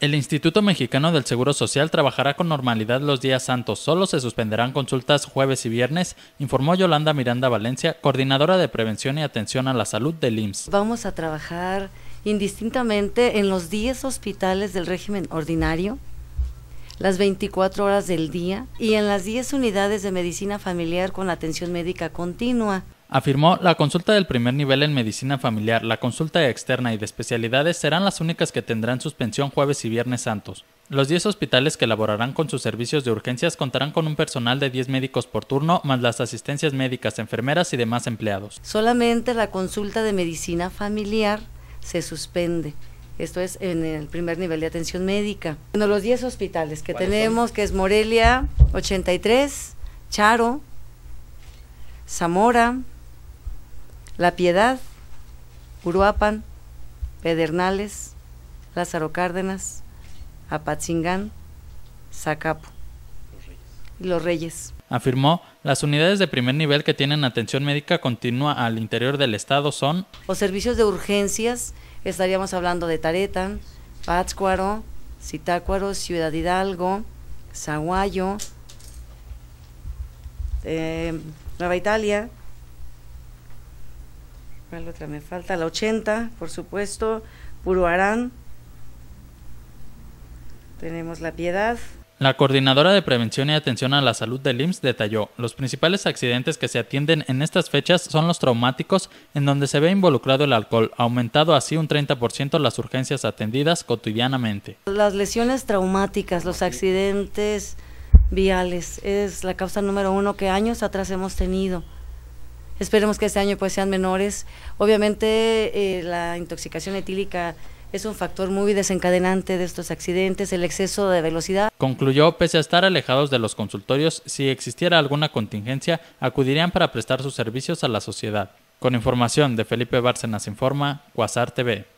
El Instituto Mexicano del Seguro Social trabajará con normalidad los días santos, solo se suspenderán consultas jueves y viernes, informó Yolanda Miranda Valencia, coordinadora de prevención y atención a la salud del IMSS. Vamos a trabajar indistintamente en los 10 hospitales del régimen ordinario, las 24 horas del día y en las 10 unidades de medicina familiar con atención médica continua. Afirmó, la consulta del primer nivel en medicina familiar, la consulta externa y de especialidades serán las únicas que tendrán suspensión jueves y viernes santos. Los 10 hospitales que elaborarán con sus servicios de urgencias contarán con un personal de 10 médicos por turno, más las asistencias médicas, enfermeras y demás empleados. Solamente la consulta de medicina familiar se suspende. Esto es en el primer nivel de atención médica. Bueno, los 10 hospitales que tenemos, que es Morelia 83, Charo, Zamora, la Piedad, Uruapan, Pedernales, Lázaro Cárdenas, Apatzingán, Zacapo y Los Reyes. Afirmó, las unidades de primer nivel que tienen atención médica continua al interior del estado son... Los servicios de urgencias, estaríamos hablando de Taretan, Pátzcuaro, Zitácuaro, Ciudad Hidalgo, Zaguayo, eh, Nueva Italia, ¿Cuál otra me falta? La 80, por supuesto. Puruarán. Tenemos la piedad. La coordinadora de prevención y atención a la salud del IMSS detalló, los principales accidentes que se atienden en estas fechas son los traumáticos, en donde se ve involucrado el alcohol, aumentado así un 30% las urgencias atendidas cotidianamente. Las lesiones traumáticas, los accidentes viales, es la causa número uno que años atrás hemos tenido. Esperemos que este año pues sean menores. Obviamente eh, la intoxicación etílica es un factor muy desencadenante de estos accidentes, el exceso de velocidad. Concluyó, pese a estar alejados de los consultorios, si existiera alguna contingencia, acudirían para prestar sus servicios a la sociedad. Con información de Felipe Bárcenas Informa, Guasar TV.